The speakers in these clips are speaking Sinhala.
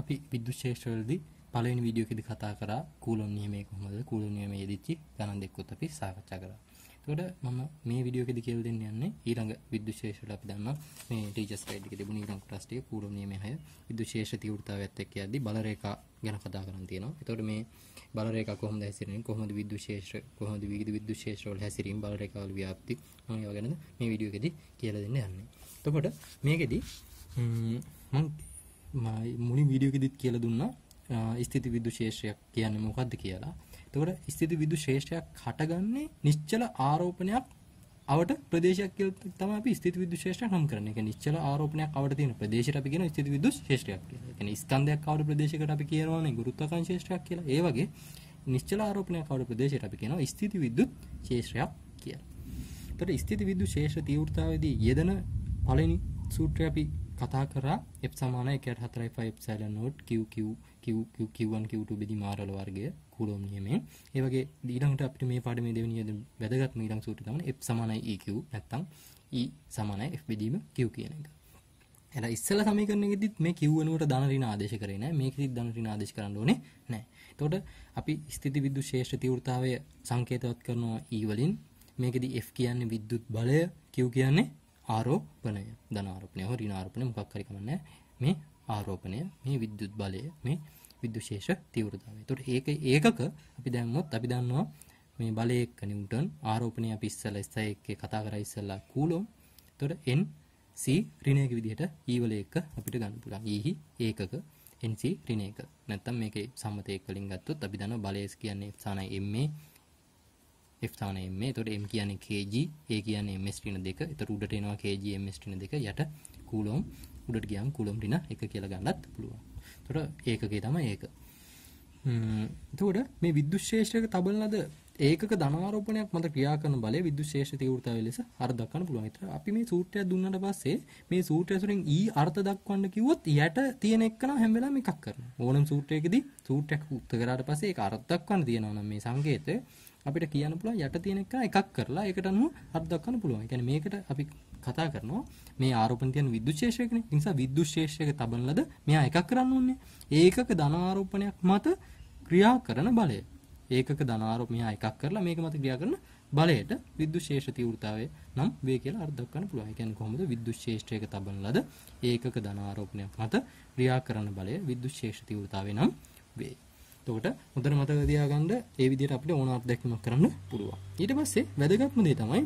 අපි විද්‍යුත් ශේෂවලදී පළවෙනි වීඩියෝ එකේදී කතා කරා කූලොම් නියමයේ කොහොමද කූලොම් නියමයේ දීච්චි ගණන් දෙකකුත් අපි සාකච්ඡා කරා. එතකොට මම මේ වීඩියෝ එකේදී කියලා දෙන්න යන්නේ ඊළඟ විද්‍යුත් ශේෂ වල අපි දන්නා මේ ටීචර්ස් ගයිඩ් එකේ තිබුණ ඊළඟ කොටස් ටික කූලොම් නියමයේ හැය විද්‍යුත් ශේෂ තීව්‍රතාවයත් එක්ක යද්දී බල රේඛා ගැන කතා කරන් තියෙනවා. එතකොට මේ බල රේඛා කොහොමද හැසිරෙන්නේ කොහොමද විද්‍යුත් ශේෂ කොහොමද විවිධ විද්‍යුත් ශේෂ වල හැසිරීම බල රේඛාවල ව්‍යාප්ති මම ඒවා ගැන මේ වීඩියෝ එකේදී කියලා දෙන්න යන්නේ. එතකොට මේකෙදී මම මුලින් වීඩියෝ එකෙදිත් කියලා දුන්නා ස්ථಿತಿ විද්‍යු ශේෂ්ත්‍රයක් කියන්නේ මොකද්ද කියලා. එතකොට ස්ථಿತಿ විද්‍යු ශේෂ්ත්‍රයක් හටගන්නේ නිශ්චල ආරෝපණයක් අවට ප්‍රදේශයක් කියලා තමයි අපි ස්ථಿತಿ විද්‍යු ශේෂ්ත්‍රය නම් කරන්නේ. ඒ කියන්නේ නිශ්චල ආරෝපණයක් අවට තියෙන ප්‍රදේශයට අපි කියන ස්ථಿತಿ විද්‍යු ශේෂ්ත්‍රයක් කියලා. ඒ කියන්නේ ස්කන්ධයක් අවට ප්‍රදේශයකට අපි කියනවානේ ගුරුත්වාකර්ෂණ ශේෂ්ත්‍රයක් කියලා. ඒ වගේ නිශ්චල ආරෝපණයක් අවට ප්‍රදේශයට අපි කියනවා ස්ථಿತಿ විද්‍යුත් ශේෂ්ත්‍රයක් කියලා. එතකොට ස්ථಿತಿ විද්‍යු ශේෂ්ත්‍ර තීව්‍රතාවයේදී යෙදෙන පළවෙනි සූත්‍රය අපි කතා කරා F සමාන 1.45 epsilon naught Q Q Q Q Q1 Q2 බෙදි මාරල වර්ගය කුලොම් නියමයෙන් ඒ වගේ ඊළඟට අපිට මේ පාඩමේ දෙවෙනි වැදගත්ම ඊළඟ සූත්‍රය තමයි F සමානයි EQ නැත්තම් E සමානයි F බෙදීම Q කියන එක. එලා ඉස්සල සමීකරණයකදීත් මේ Q වෙනුවට ධන ඍණ ආදේශ කරේ නැහැ. මේකෙදිත් ධන ඍණ ආදේශ කරන්න ඕනේ නැහැ. එතකොට අපි ස්ථිති විද්‍යුත් ශේෂ්ඨ තීව්‍රතාවය සංකේතවත් කරනවා E වලින්. මේකෙදි F කියන්නේ විද්‍යුත් බලය, Q කියන්නේ ආරෝපණය ධනාරෝපණය හෝ ඍණාරෝපණය මොකක් හරි කමන්නේ මේ ආරෝපණය මේ විද්‍යුත් බලය මේ විද්‍යුශේෂ තීව්‍රතාවය. එතකොට ඒක ඒකක අපි දැම්මොත් අපි දන්නවා මේ බලය එක්ක නිව්ටන් ආරෝපණය අපි ඉස්සෙල්ලා ස්ථය එක්කේ කතා කරා ඉස්සෙල්ලා කූලොම්. එතකොට n c ඍණයක විදිහට e වල එක අපිට ගන්න පුළුවන්. e හි ඒකක n c ඍණයක. නැත්තම් මේකේ සම්මතයක වලින් ගත්තොත් අපි දන්නවා බලය කියන්නේ සානයි ma F තාන එම් එතකොට m කියන්නේ kg a කියන්නේ ms ටින දෙක එතකොට උඩට එනවා kg ms ටින දෙක යට කූලොම් උඩට ගියාම කුලම් ටින එක කියලා ගන්නත් පුළුවන්. එතකොට ඒකකේ තමයි ඒක. ම්ම් එතකොට මේ විද්‍යුත් ශේෂ්ඨයක තබන ලද ඒකක ධනාරෝපණයක් මත ක්‍රියා කරන බලය විද්‍යුත් ශේෂ තීව්‍රතාවය ලෙස අර්ථ දක්වන්න පුළුවන්. ඒතර අපි මේ සූත්‍රය දුන්නාට පස්සේ මේ සූත්‍රය ඇසුරෙන් E අර්ථ දක්වන්න කිව්වොත් යට තියෙන එකන හැම වෙලාවෙම එකක් කරනවා. ඕනම සූත්‍රයකදී සූත්‍රයක් උත්තර කරාට පස්සේ ඒක අර්ථ දක්වන්න තියෙනවා නම් මේ සංකේතය අපිට කියන්න පුළුවන් යට තියෙන එක එකක් කරලා ඒකට අනුව අර්ථ දක්වන්න පුළුවන්. ඒ කියන්නේ මේකට අපි කතා කරනවා මේ ආරෝපණ තියෙන විද්‍යුත් ශේෂයකනේ. ඒ නිසා විද්‍යුත් ශේෂයක තබන ලද මෙයා එකක් කරන්න ඕනේ. ඒකක ධන ආරෝපණයක් මත ක්‍රියා කරන බලය. ඒකක ධනාරෝප මෙහා එකක් කරලා මේක මත ක්‍රියා කරන බලයට විද්‍යුත් ශේෂ තීව්‍රතාවය නම් වේ කියලා අර්ථ දක්වන්න පුළුවන්. ඒ කියන්නේ කොහොමද විද්‍යුත් ශේෂ්ත්‍රයක තබන ලද ඒකක ධනාරෝපණයක් මත ක්‍රියා කරන බලය විද්‍යුත් ශේෂ තීව්‍රතාවය නම් වේ. එතකොට හොඳට මතක තියාගන්න ඒ විදිහට අපිට ඕන අත්දැකීමක් කරන්න පුළුවන්. ඊට පස්සේ වැදගත්ම දේ තමයි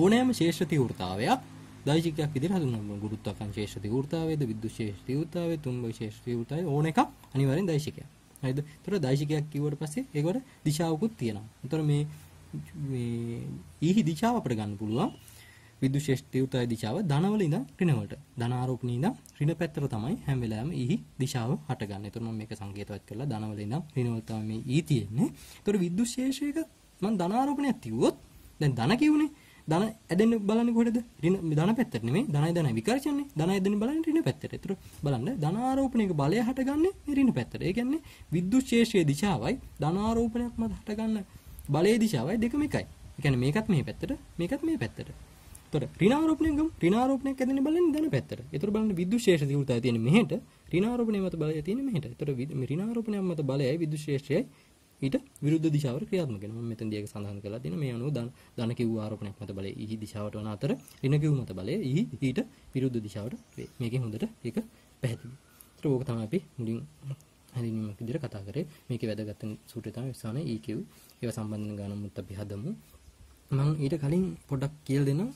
ඕනෑම ශේෂ තීව්‍රතාවයක් දෛශිකයක් විදිහට හඳුන්වනවා. ගුරුත්වාකර්ෂණ ශේෂ තීව්‍රතාවයද විද්‍යුත් ශේෂ තීව්‍රතාවය තුම්බ ශේෂ තීව්‍රතාවය ඕන එකක් අනිවාර්යෙන් දෛශිකයක්. හරිද? ඒතර දෛශිකයක් කිව්වට පස්සේ ඒකට දිශාවකුත් තියෙනවා. ඒතර මේ මේ ඊහි දිශාව අපිට ගන්න පුළුවන්. විදුලි ශේෂ්ඨියුතයි දිශාව ධනවල ඉඳන් ඍණ වලට. ධන ආරෝපණී ඉඳන් ඍණ පැත්තට තමයි හැම වෙලාවෙම ඊහි දිශාව හටගන්නේ. ඒතර මම මේක සංකේතවත් කරලා ධනවල ඉඳන් ඍණ වල තමයි මේ ඊ තියෙන්නේ. ඒතර විදුලි ශේෂයක මම ධන ආරෝපණයක් තියුවොත් දැන් ධන කියුනේ ධන ඇදෙන්න බලන්නේ කොහෙද? ඍණ ධන පැත්තට නෙමෙයි. ධනයි ධනයි විකර්ෂණනේ. ධනයි ඇදෙන්න බලන්නේ ඍණ පැත්තට. ඒතර බලන්න ධන ආරෝපණයක බලය හටගන්නේ මේ ඍණ පැත්තට. ඒ කියන්නේ විද්‍යුත් ශේෂයේ දිශාවයි ධන ආරෝපණයක් මත හටගන්න බලයේ දිශාවයි දෙකම එකයි. ඒ කියන්නේ මේකත් මේ පැත්තට, මේකත් මේ පැත්තට. ඒතර ඍණ ආරෝපණයක ඍණ ආරෝපණයක් ඇදෙන්න බලන්නේ ධන පැත්තට. ඒතර බලන්න විද්‍යුත් ශේෂ දියුණුවය තියෙන මෙහෙට ඍණ ආරෝපණය මත බලය තියෙන මෙහෙට. ඒතර ඍණ ආරෝපණයක් මත බලයයි විද්‍යුත් ශේෂයයි ඊට විරුද්ධ දිශාවට ක්‍රියාත්මක වෙනවා. මම මෙතෙන්දී ඒක සඳහන් කරලා තියෙනවා. මේ අනුව ධන ධන කිව් ආරෝපණයක් මත බලය ඊහි දිශාවට වන අතර ඍණ කිව් මත බලය ඊහි ඊට විරුද්ධ දිශාවට වේ. මේකෙන් හොඳට ඒක පැහැදිලි. ඒතර ඕක තමයි අපි මුලින් හැඳින්වීමක් විදිහට කතා කරේ. මේකේ වැදගත් සූත්‍රය තමයි විශ්වාසනේ EQ. ඒවා සම්බන්ධ වෙන ගානමුත් අපි හදමු. මම ඊට කලින් පොඩ්ඩක් කියලා දෙනවා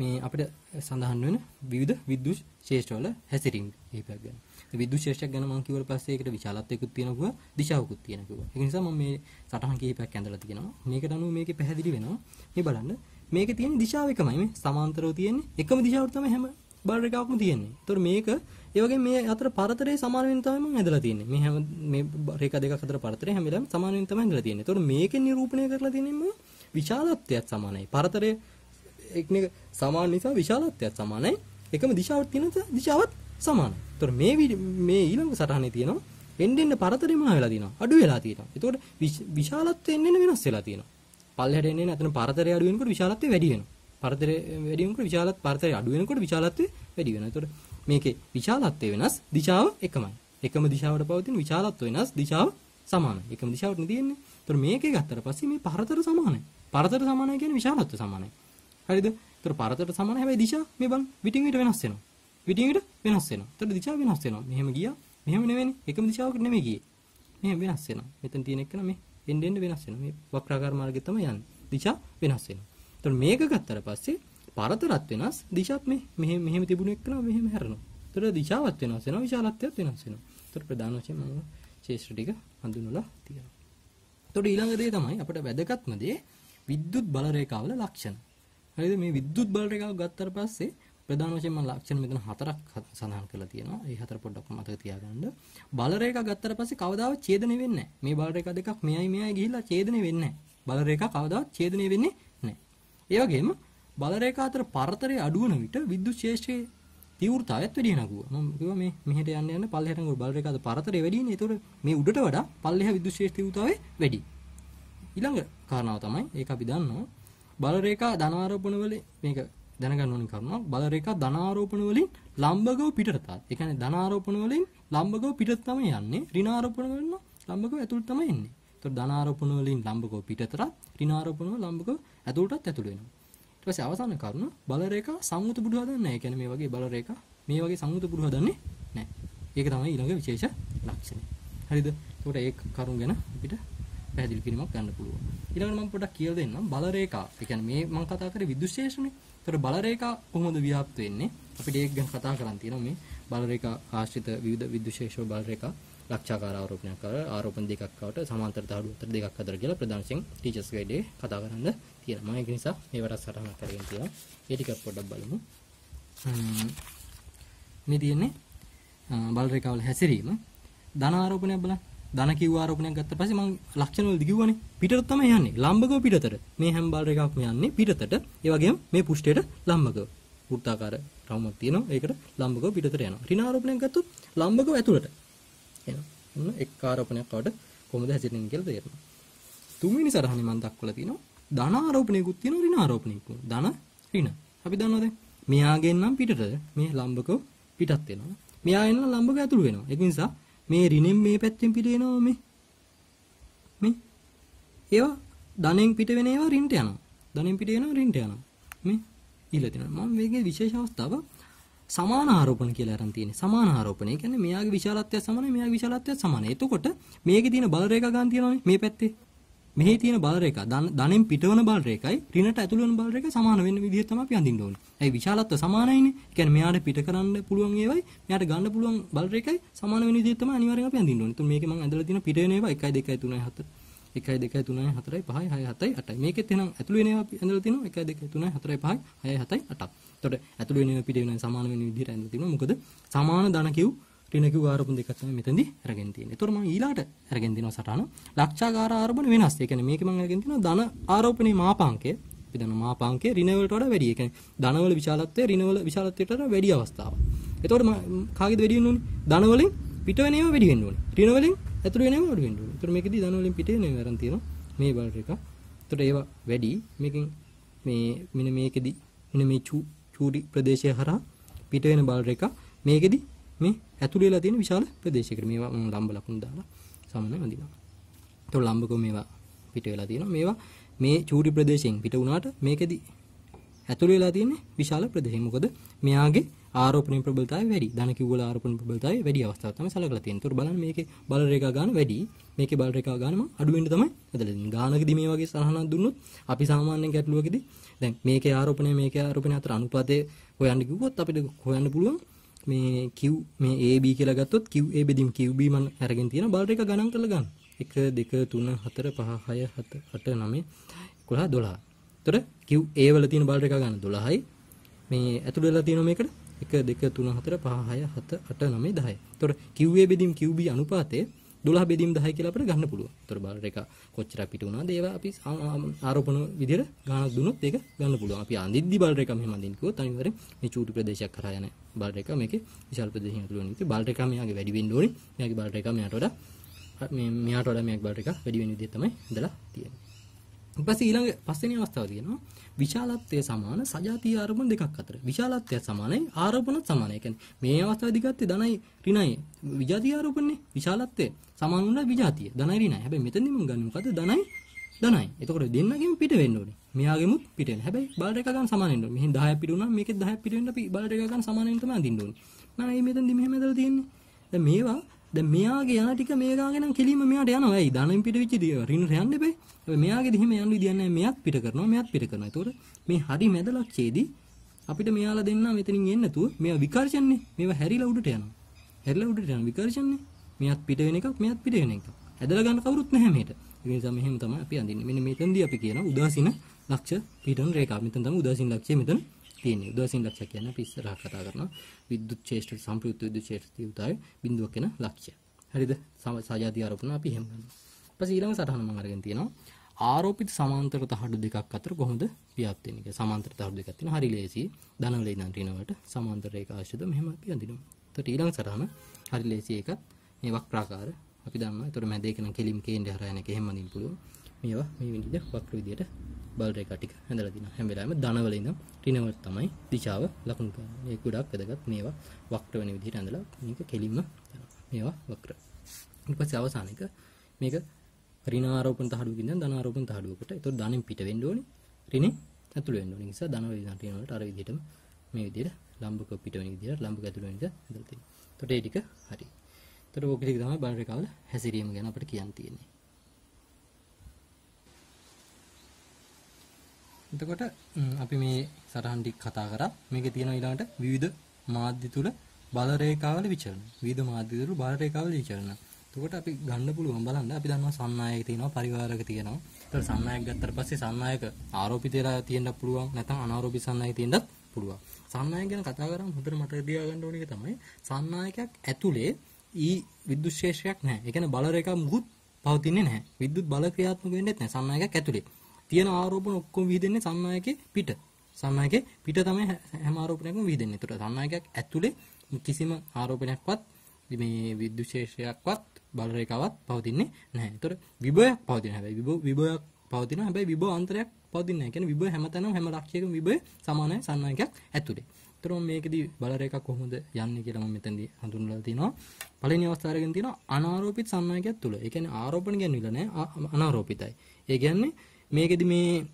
මේ අපිට සඳහන් වෙන විවිධ විද්‍යුත් ශේෂ්ඨවල හැසිරීම් කිහිපයක් ගැන. විද්‍යුත් ශේෂ්ඨයක් ගැන මම කිව්වට පස්සේ ඒකට විශාලත්වයකුත් තියෙනවා දිශාවකුත් තියෙනවා කිව්වා. ඒ නිසා මම මේ සටහන් කිහිපයක් ඇඳලා තියෙනවා. මේකට අනුව මේකේ පැහැදිලි වෙනවා. මේ බලන්න මේකේ තියෙන දිශාව එකමයි මේ සමාන්තරව තියෙන්නේ. එකම දිශාවට තමයි හැම බල රේඛාවක්ම තියෙන්නේ. ඒතකොට මේක ඒ වගේ මේ අතර පරතරේ සමාන වෙන තමයි මම ඇඳලා තියෙන්නේ. මේ හැම මේ රේඛා දෙකක් අතර පරතරේ හැම වෙලාවෙම සමාන වෙන තමයි ඇඳලා තියෙන්නේ. ඒතකොට මේකේ නිරූපණය කරලා තියෙන්නේ විශාලත්වයත් සමානයි. පරතරේ එක්නෙක සමාන නිසා විශාලත්වයක් සමානයි. එකම දිශාවක් තියෙන දිශාවත් සමානයි. ඒතකොට මේ මේ ඊළඟ සටහනේ තියෙනවා එන්න එන්න පරතරෙම වෙලා තියෙනවා. අඩු වෙලා තියෙනවා. ඒතකොට විශාලත්වය එන්න එන්න වෙනස් වෙලා තියෙනවා. පල්ලෙහාට එන්න එන්න අතන පරතරය අඩු වෙනකොට විශාලත්වය වැඩි වෙනවා. පරතරය වැඩි වෙනකොට විශාලත් පරතරය අඩු වෙනකොට විශාලත්වය වැඩි වෙනවා. ඒතකොට මේකේ විශාලත්වය වෙනස් දිශාව එකමයි. එකම දිශාවට පවතින විශාලත්වය වෙනස් දිශාව සමානයි. එකම දිශාවට නෙදීන්නේ. ඒතකොට මේකේ ගත්තට පස්සේ මේ පරතර සමානයි. පරතර සමානයි කියන්නේ විශාලත්වය සමානයි. හරිද? ඒතර පරතරට සමාන හැබැයි දිශා මේ බං විටින් විට වෙනස් වෙනවා. විටින් විට වෙනස් වෙනවා. ඒතර දිශා වෙනස් වෙනවා. මෙහෙම ගියා. මෙහෙම නෙවෙයිනේ. එකම දිශාවකට නෙමෙයි ගියේ. මෙහෙම වෙනස් වෙනවා. මෙතන තියෙන එක නම් මේ එන්න එන්න වෙනස් වෙනවා. මේ වක්‍රාකාර මාර්ගය තමයි යන්නේ. දිශා වෙනස් වෙනවා. ඒතර මේක ගත්තට පස්සේ පරතරත් වෙනස්, දිශාත් මේ මෙහෙම මෙහෙම තිබුණ එක නම් මෙහෙම හැරෙනවා. ඒතර දිශාවත් වෙනස් වෙනවා, විශාලත්වයත් වෙනස් වෙනවා. ඒතර ප්‍රධාන වශයෙන් මම ශේෂ්ත්‍ර ටික හඳුන්වලා තියෙනවා. එතකොට ඊළඟ දේ තමයි අපිට වැදගත්ම දේ විද්‍යුත් බල රේඛාවල ලක්ෂණ. හරිද මේ විද්‍යුත් බල්ට එකක් ගත්තට පස්සේ ප්‍රධාන වශයෙන් මම ලක්ෂණ මෙතන හතරක් සඳහන් කරලා තියෙනවා. ඒ හතර පොඩ්ඩක් මතක තියාගන්න. බලර එක ගත්තට පස්සේ කවදාවත් ඡේදනය වෙන්නේ නැහැ. මේ බලර එක දෙකක් මෙයයි මෙයයි ගිහිල්ලා ඡේදනය වෙන්නේ නැහැ. බලර එක කවදාවත් ඡේදනය වෙන්නේ නැහැ. ඒ වගේම බලර එක අතර පරතරය අඩු වෙන විට විද්‍යුත් ක්ෂේත්‍රයේ තීව්‍රතාවයත් වැඩි වෙනවා. මම කිව්වා මේ මෙහෙට යන්න යන්න පල්ලෙහාට ගොඩ බලර එක අතර පරතරය වැඩි වෙන. ඒතකොට මේ උඩට වඩා පල්ලෙහා විද්‍යුත් ක්ෂේත්‍ර තීව්‍රතාවය වැඩි. ඊළඟ කාරණාව තමයි ඒක අපි දන්නවා බලරේකා ධනාරෝපණ වලින් මේක දැනගන්න ඕනි කරුණක් බලරේකා ධනාරෝපණ වලින් ලම්බගව පිටට තාත්. ඒ කියන්නේ ධනාරෝපණ වලින් ලම්බගව පිටට තමයි යන්නේ. ඍණාරෝපණ වලින් ලම්බගව ඇතුළට තමයි එන්නේ. ඒතකොට ධනාරෝපණ වලින් ලම්බගව පිටතට ඍණාරෝපණ වල ලම්බගව ඇතුළටත් ඇතුළ වෙනවා. ඊට පස්සේ අවසාන කරුණ බලරේකා සංයුත බුදු හදන්නේ නැහැ. ඒ කියන්නේ මේ වගේ බලරේකා මේ වගේ සංයුත බුදු හදන්නේ නැහැ. ඒක තමයි ඊළඟ විශේෂ ලක්ෂණය. හරිද? ඒකට ඒ කරුණ ගැන අපිට පැහැදිලි කිරීමක් ගන්න පුළුවන්. ඊළඟට මම පොඩ්ඩක් කියලා දෙන්නම් බල රේඛා. ඒ කියන්නේ මේ මම කතා කරේ විද්‍යුත් ශේෂණේ. ඒතර බල රේඛා කොහොමද ව්‍යාප්ත වෙන්නේ? අපිට ඒක ගැන කතා කරන් තියෙනවා මේ බල රේඛා ආශ්‍රිත විවිධ විද්‍යුත් ශේෂෝ බල රේඛා ලක්ෂාකාර ආරෝපණයක් කර ආරෝපණ දෙකක් අතර සමාන්තර තහඩු අතර දෙකක් අතර කියලා ප්‍රධාන වශයෙන් ටීචර්ස් ගයිඩේ කතා කරන්න තියෙනවා. මම ඒක නිසා මේවට සටහනක් කරගෙන තියෙනවා. ඒ ටිකක් පොඩ්ඩක් බලමු. මේ තියෙන්නේ බල රේඛාවල හැසිරීම ධන ආරෝපණයක් බලන්න. ධන කිව් ආරෝපණයක් ගත්ත පස්සේ මම ලක්ෂණ වලදී කිව්වනේ පිටතට තමයි යන්නේ. ලම්බකව පිටතට. මේ හැම බාලර එකක්ම යන්නේ පිටතට. ඒ වගේම මේ පුෂ්ඨයට ලම්බකව. වෘත්තාකාර රවුමක් තියෙනවා. ඒකට ලම්බකව පිටතට යනවා. ඍණ ආරෝපණයක් ගත්තොත් ලම්බකව ඇතුළට. එනවා. ඔන්න එක් ආරෝපණයක් ආවට කොහොමද හැසිරෙන්නේ කියලා තේරෙනවා. තුන්වෙනි සරහනේ මම දක්වලා තිනවා ධන ආරෝපණයකුත් තියෙනවා ඍණ ආරෝපණයකුත්. ධන ඍණ. අපි දන්නවද? මෙයාගෙන් නම් පිටතට මේ ලම්බකව පිටත් වෙනවා. මෙයා එන්න ලම්බකව ඇතුළු වෙනවා. ඒක නිසා මේ රිනෙන් මේ පැත්තෙන් පිට වෙනවා මේ. මේ ඒවා ධනෙන් පිට වෙන ඒවා රින්ට යනවා. ධනෙන් පිට වෙනවා රින්ට යනවා. මේ ඊළඟ තියෙනවා මම මේකේ විශේෂ අවස්ථාවක් සමාන ආරෝපණ කියලා අරන් තියෙන්නේ. සමාන ආරෝපණ. ඒ කියන්නේ මෙයාගේ විශාලත්වය සමානයි, මෙයාගේ විශාලත්වය සමානයි. එතකොට මේකේ තියෙන බල රේඛා ගන්න තියෙනවානේ මේ පැත්තේ. මෙහි තියෙන බල රේඛා ධනෙන් පිටවන බල රේඛයි ඍණට ඇතුළු වෙන බල රේඛ සමාන වෙන විදිහ තමයි අපි අඳින්න ඕනේ. ඒ විශාලත්ව සමානයිනේ. ඒ කියන්නේ මෙයාට පිට කරන්න පුළුවන් ඒවයි මෙයාට ගන්න පුළුවන් බල රේඛයි සමාන වෙන විදිහ තමයි අනිවාර්යෙන් අපි අඳින්න ඕනේ. එතකොට මේකේ මම ඇඳලා තියෙන පිට වෙන ඒවා 1 2 3 4 1 2 3 4 5 6 7 8යි. මේකෙත් එහෙනම් ඇතුළු වෙන ඒවා අපි ඇඳලා තිනවා 1 2 3 4 5 6 7 8යි. එතකොට ඇතුළු වෙන ඒවා පිට වෙන සමාන වෙන විදිහට ඇඳලා තිනවා. මොකද සමාන ධන කිව් කියන කිව්ව ආරම්භ දෙක තමයි මෙතෙන්දි අරගෙන තියෙන්නේ. ඒතොර මම ඊළාට අරගෙන දිනවා සටහන ලක්ෂාකාර ආරම්භන වෙනස්. ඒ කියන්නේ මේක මම අරගෙන දිනවා ධන ආරෝපණේ මාපාංකය. අපි දන්න මාපාංකය ඍණ වලට වඩා වැඩි. ඒ කියන්නේ ධන වල විශාලත්වය ඍණ වල විශාලත්වයට වඩා වැඩි අවස්ථාවක්. ඒතොර කාගේද වැඩි වෙන්න ඕනේ? ධන වලින් පිට වෙන ඒවා වැඩි වෙන්න ඕනේ. ඍණ වලින් ඇතුළු වෙන ඒවා වැඩි වෙන්න ඕනේ. ඒතොර මේකෙදි ධන වලින් පිට වෙන ඒවා අරන් තියෙනවා. මේ බලර එක. ඒතොර ඒවා වැඩි. මේකෙන් මේ මෙන්න මේකෙදි මෙන්න මේ චූටි ප්‍රදේශය හරහා පිට වෙන බලර එක. මේකෙදි මේ ඇතුළේ වෙලා තියෙන විශාල ප්‍රදේශයකට මේවා මම ලම්බ ලකුණු දාලා සමන අඳිනවා. ඒතකොට ලම්බකෝ මේවා පිට වෙලා තියෙනවා. මේවා මේ චූටි ප්‍රදේශයෙන් පිට වුණාට මේකෙදි ඇතුළේ වෙලා තියෙන්නේ විශාල ප්‍රදේශය. මොකද මෙයාගේ ආරෝපණය ප්‍රබලතාවය වැඩි. ධන කිව්වල ආරෝපණ ප්‍රබලතාවය වැඩි අවස්ථාවක් තමයි සලකලා තියෙන්නේ. ඒතකොට බලන්න මේකේ බල රේඛා ගන්න වැඩි. මේකේ බල රේඛා ගන්න මම අඩු වෙන්න තමයි හදලා දෙන්නේ. ගානකදී මේ වගේ සරහනක් දුන්නොත් අපි සාමාන්‍යයෙන් ගැටලුවකදී දැන් මේකේ ආරෝපණය මේකේ ආරෝපණය අතර අනුපාතය හොයන්න කිව්වොත් අපිට හොයන්න පුළුවන් මේ Q මේ AB කියලා ගත්තොත් QA බෙදීම QB මම අරගෙන තියෙනවා බාර එක ගණන් කරලා ගන්න 1 2 3 4 5 6 7 8 9 11 12 එතකොට QA වල තියෙන බාර එක ගන්න 12යි මේ ඇතුළේ වෙලා තියෙනවා මේකට 1 2 3 4 5 6 7 8 9 10 එතකොට QA බෙදීම QB අනුපාතය 0.5 12 බෙදීම් 10 කියලා අපිට ගන්න පුළුවන්. ඒතර බලර එක කොච්චර පිට වුණාද ඒවා අපි ආරෝපණ විදිහට ගණනක් දුන්නොත් ඒක ගන්න පුළුවන්. අපි අඳිද්දි බලර එක මෙහෙම අඳින්න කිව්වොත් අනිවාර්යෙන් මේ චූටි ප්‍රදේශයක් කරා යන බලර එක මේකේ විශාල ප්‍රදේශයක් ඇතුළු වෙන විදිහ බලර එක මෙයාගේ වැඩි වෙන්න ඕනේ. මෙයාගේ බලර එක මෙයාට වඩා මේ මෙයාට වඩා මෙයාගේ බලර එක වැඩි වෙන විදිහ තමයි ඉඳලා තියෙන්නේ. පස ඊළඟ පස්සෙන අවස්ථාව තියෙනවා විශාලත්වය සමාන සජාතිය ආරමුණු දෙකක් අතර විශාලත්වය සමානයි ආරෝපණත් සමානයි කියන්නේ මේ අවස්ථාවේ දිගත්තේ ධනයි ඍණයි විජාතිය ආරෝපණනේ විශාලත්වය සමාන වුණා විජාතිය ධනයි ඍණයි හැබැයි මෙතනදී මම ගන්නේ මොකද්ද ධනයි ධනයි එතකොට දෙන්නගෙම පිට වෙන්න ඕනේ මෙයාගෙමුත් පිට වෙන හැබැයි බාලට එක ගන්න සමාන වෙන්න ඕනේ මෙහෙන් 10ක් පිට වුණා මේකෙත් 10ක් පිට වෙන්න අපි බාලට එක ගන්න සමාන වෙන්න තමයි අඳින්න ඕනේ නෑ මේ මෙතනදී මෙහෙම හදලා තියෙන්නේ දැන් මේවා දැන් මෙයාගේ යා ටික මේගාගෙන කෙලින්ම මෙයාට යනවා. ඇයි? ධනෙන් පිට වෙච්ච දේ රිනර යන්න එපේ. මෙයාගේ දිහිම යන්න විදියක් නැහැ. මෙයාත් පිට කරනවා. මෙයාත් පිට කරනවා. ඒතකොට මේ හරි මැද ලක්ෂයේදී අපිට මෙයාලා දෙන්නා මෙතනින් එන්න නැතුව මේවා විකර්ෂණනේ. මේවා හැරිලා උඩට යනවා. හැරිලා උඩට යනවා විකර්ෂණනේ. මෙයාත් පිට වෙන එකක්, මෙයාත් පිට වෙන එකක්. ඇදලා ගන්න කවුරුත් නැහැ මේට. ඒ නිසා මෙහෙම තමයි අපි අඳින්නේ. මෙන්න මෙතෙන්දී අපි කියන උදාසීන ලක්ෂ පිටන රේඛා. මෙතන තමයි උදාසීන ලක්ෂය මෙතන තියෙන්නේ. උදවසින් ලක්ෂය කියන්නේ අපි ඉස්සරහ කතා කරන විද්‍යුත් ක්ෂේත්‍ර සම්ප්‍රයුක්ත විද්‍යුත් ක්ෂේත්‍ර උදාවේ බිඳුවක් වෙන ලක්ෂය. හරිද? සජාතීය ආරෝපණ අපි එහෙම ගන්නවා. ඊපස්සේ ඊළඟ සටහන මම අරගෙන තියෙනවා. ආරෝපිත සමාන්තර තහඩු දෙකක් අතර කොහොමද පියත් වෙන්නේ කියලා. සමාන්තර තහඩු දෙකක් තියෙනවා. හරි ලේසි. ධනවල ඉඳන් ඍණවලට සමාන්තර රේඛාංශද මෙහෙම පියඳිනවා. එතකොට ඊළඟ සටහන හරි ලේසි එකක්. මේ වක්‍රාකාර අපි දන්නවා. එතකොට මැද එක නම් කෙලින් කේන්ද්‍රය හරහා යන එක එහෙම අඳින්න පුළුවන්. මේවා මේ විදිහට වක්‍ර විදිහට බල්ට එක ටික හැඳලා තියෙනවා හැම වෙලාවෙම ධනවල ඉඳන් ඍණවලට තමයි දිශාව ලකුණු කරන්නේ ඒක ගොඩක් වැදගත් මේවා වක්‍ර වෙන විදිහට ඇඳලා මේක කෙලින්ම මේවා වක්‍ර ඊට පස්සේ අවසාන එක මේක ඍණාරෝපණ තහඩුවකින් ඉඳන් ධනාරෝපණ තහඩුවකට ඒතකොට ධනෙන් පිට වෙන්න ඕනේ ඍණේ ඇතුළ වෙන්න ඕනේ නිසා ධනවල ඉඳන් ඍණවලට අර විදිහටම මේ විදිහට ලම්බක පිට වෙන විදිහට ලම්බක ඇතුළ වෙන විදිහට ඇඳලා තියෙනවා ඒතකොට ඒ ටික හරි එතකොට ඕක ටික තමයි බාහිර කාල හැසිරීම ගැන අපිට කියන්න තියෙන්නේ එතකොට අපි මේ සටහන් ටික කතා කරා. මේකේ තියෙන ඊළඟට විවිධ මාධ්‍ය තුල බල රේඛාවල විචලන. විවිධ මාධ්‍ය තුල බල රේඛාවල විචලන. එතකොට අපි ගන්න පුළුවන් බලන්න අපි දන්නවා සන්නායක තියෙනවා පරිවාරක තියෙනවා. ඒතර සන්නායක ගත්තට පස්සේ සන්නායක ආරෝපිතලා තියෙන්න පුළුවන් නැත්නම් අනාරෝපිත සන්නායක තියෙන්නත් පුළුවන්. සන්නායක ගැන කතා කරාම හොඳට මට දියා ගන්න ඕන එක තමයි සන්නායකයක් ඇතුලේ ඊ විද්‍යුත් ශේෂයක් නැහැ. ඒ කියන්නේ බල රේඛා මුකුත් පවතින්නේ නැහැ. විද්‍යුත් බල ක්‍රියාත්මක වෙන්නේ නැහැ සන්නායකයක් ඇතුලේ. තියෙන ආරෝපණ ඔක්කොම විහිදෙන්නේ සන්නායකේ පිට. සන්නායකේ පිට තමයි හැම ආරෝපණයක්ම විහිදෙන්නේ. ඒතර සන්නායකයක් ඇතුලේ කිසිම ආරෝපණයක්වත් මේ විද්‍යුත් ශේෂයක්වත් බල රේඛාවක් පවතින්නේ නැහැ. ඒතර විභවයක් පවතින හැබැයි විභව විභවයක් පවතින හැබැයි විභව අන්තරයක් පවතින්නේ නැහැ. කියන්නේ විභව හැමතැනම හැම රක්ෂයකම විභවය සමානයි සන්නායකයක් ඇතුලේ. ඒතර මේකෙදි බල රේඛා කොහොමද යන්නේ කියලා මම මෙතනදී හඳුන්වලා තිනවා. පළවෙනි අවස්ථාවරගෙන තිනවා අනාරෝපිත සන්නායකයක් තුල. ඒ කියන්නේ ආරෝපණ ගැනවිලා නැහැ අනාරෝපිතයි. ඒ කියන්නේ මේකෙදි මේ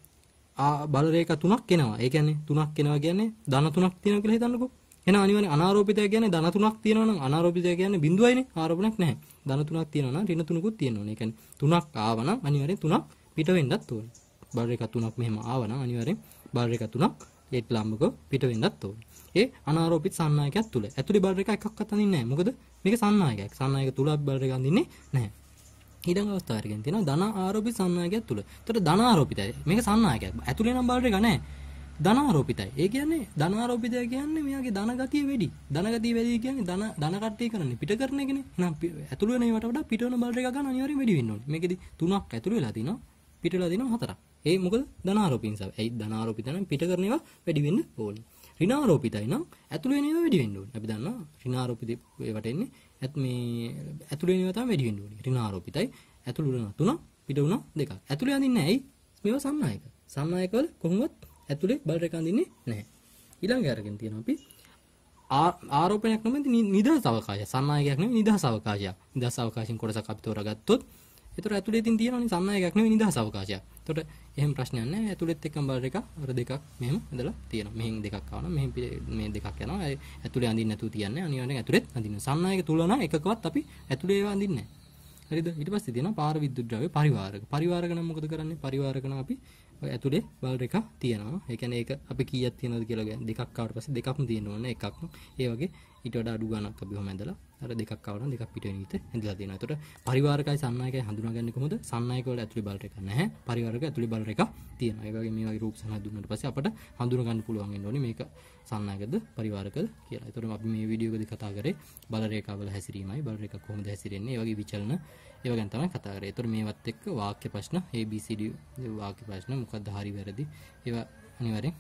බල රේඛා තුනක් එනවා. ඒ කියන්නේ තුනක් එනවා කියන්නේ ධන තුනක් තියෙනවා කියලා හිතන්නකෝ. එහෙනම් අනිවාර්ය අනාරෝපිතය කියන්නේ ධන තුනක් තියෙනවා නම් අනාරෝපිතය කියන්නේ බිඳුවයිනේ. ආරෝපණයක් නැහැ. ධන තුනක් තියෙනවා නම් ඍණ තුනකුත් තියෙනවනේ. ඒ කියන්නේ තුනක් ආවනම් අනිවාර්යෙන් තුනක් පිට වෙන්නත් ඕනේ. බල රේඛා තුනක් මෙහෙම ආවනම් අනිවාර්යෙන් බල රේඛා තුනක් ඒත් ලම්බක පිට වෙන්නත් ඕනේ. ඒ අනාරෝපිත සන්නායකයක් තුල. ඇතුලේ බල රේඛා එකක්වත් අඳින්නේ නැහැ. මොකද මේක සන්නායකයක්. සන්නායක තුලත් බල රේඛා අඳින්නේ නැහැ. ඊළඟ අවස්ථාවරගෙන තියෙනවා ධන ආරෝපිත සන්නායකයක් තුල. එතකොට ධන ආරෝපිතයි. මේක සන්නායකයක්. ඇතුලේ නම් බාහිර එක නැහැ. ධන ආරෝපිතයි. ඒ කියන්නේ ධන ආරෝපිතය කියන්නේ මෙයාගේ ධන ගතිය වැඩි. ධන ගතිය වැඩි කියන්නේ ධන ධන කට්ටිය කරන්නේ පිට කරන එකනේ. එහෙනම් ඇතුළේ වෙන ඒවට වඩා පිට වෙන බාහිර එක ගන්න අනිවාර්යෙන් වැඩි වෙන්න ඕනේ. මේකෙදි තුනක් ඇතුළේ වෙලා තිනවා. පිට වෙලා තිනවා හතරක්. ඒ මොකද ධන ආරෝපිතයි. ඒයි ධන ආරෝපිතනම් පිට කරන ඒවා වැඩි වෙන්න ඕනේ. ඍණාරෝපිතයි නම් ඇතුළේ ඒවා වැඩි වෙන්න ඕනේ. අපි දන්නවා ඍණාරෝපිත ඒවට එන්නේ ඇත් මේ ඇතුළේ ඒවා තමයි වැඩි වෙන්න ඕනේ. ඍණාරෝපිතයි ඇතුළේ උන තුන පිට උන දෙකක්. ඇතුළේ අඳින්නේ ඇයි? මේවා සම්නායක. සම්නායක වල කොහොමවත් ඇතුළේ බල රේඛා අඳින්නේ නැහැ. ඊළඟ අරගෙන තියෙනවා අපි ආරෝපණයක් නොමැති නිදහස් අවකාශය. සම්නායකයක් නෙමෙයි නිදහස් අවකාශයක්. නිදහස් අවකාශයෙන් කොටසක් අපි තෝරාගත්තොත් ඒතර ඇතුලේ ඉතින් තියෙනවනේ සන්නයයක් නෙවෙයි නිදහස අවකාශයක්. ඒතර එහෙම ප්‍රශ්නයක් නැහැ. ඇතුලෙත් එකම බාර් එකක් අර දෙකක් මෙහෙම ඇඳලා තියෙනවා. මෙහෙන් දෙකක් ආවනම් මෙහෙන් මේ දෙකක් යනවා. ඒ ඇතුලේ අඳින්න නැතුව තියන්නේ. අනිවාර්යෙන් ඇතුලෙත් අඳින්න. සන්නයක තුලන එකකවත් අපි ඇතුලේ ඒවා අඳින්නේ නැහැ. හරිද? ඊට පස්සේ තියෙනවා පාර විද්‍යුත් ද්‍රව්‍ය පරිවාරක. පරිවාරක නම් මොකද කරන්නේ? පරිවාරක නම් අපි ඇතුලේ බල්බ් එකක් තියෙනවා. ඒ කියන්නේ ඒක අපි කීයක් තියෙනවද කියලා දෙකක් ආවට පස්සේ දෙකක්ම තියෙනවනේ එකක්. ඒ වගේ ඉට අඩු ගනක් අපිහම ඇඳලා අර දෙක් කවන දෙක් පිට නීත ඇඳලා දෙන තොට පරිවාරකයි සන්නයක හඳුනාගන්න කොහොද සන්නයකවල ඇතුළි බලට එක නැහැ පරිවාරක ඇතුළි බල එක තියෙන ඒගේ මේ රූප සහදුන්නට පස අපට හඳුනගන්න පුළුවන් ඕන මේක සන්නයකද පරිවාරක කියලා තොර අප මේ විඩියෝගද කතා කරේ බලරේකාවල හැසිරීමයි බලර එක කොහොම හැසිරෙන්නේ වගේ විචලන ඒවගෙන් තමයි කතා කරේ තොර මේවත් එක්ක වාක්‍ය ප්‍රශ්න ABCD වාක්‍ය ප්‍රශ්න මොකක්ද හරි වැරදි ඒවා අනිවාර්යෙන්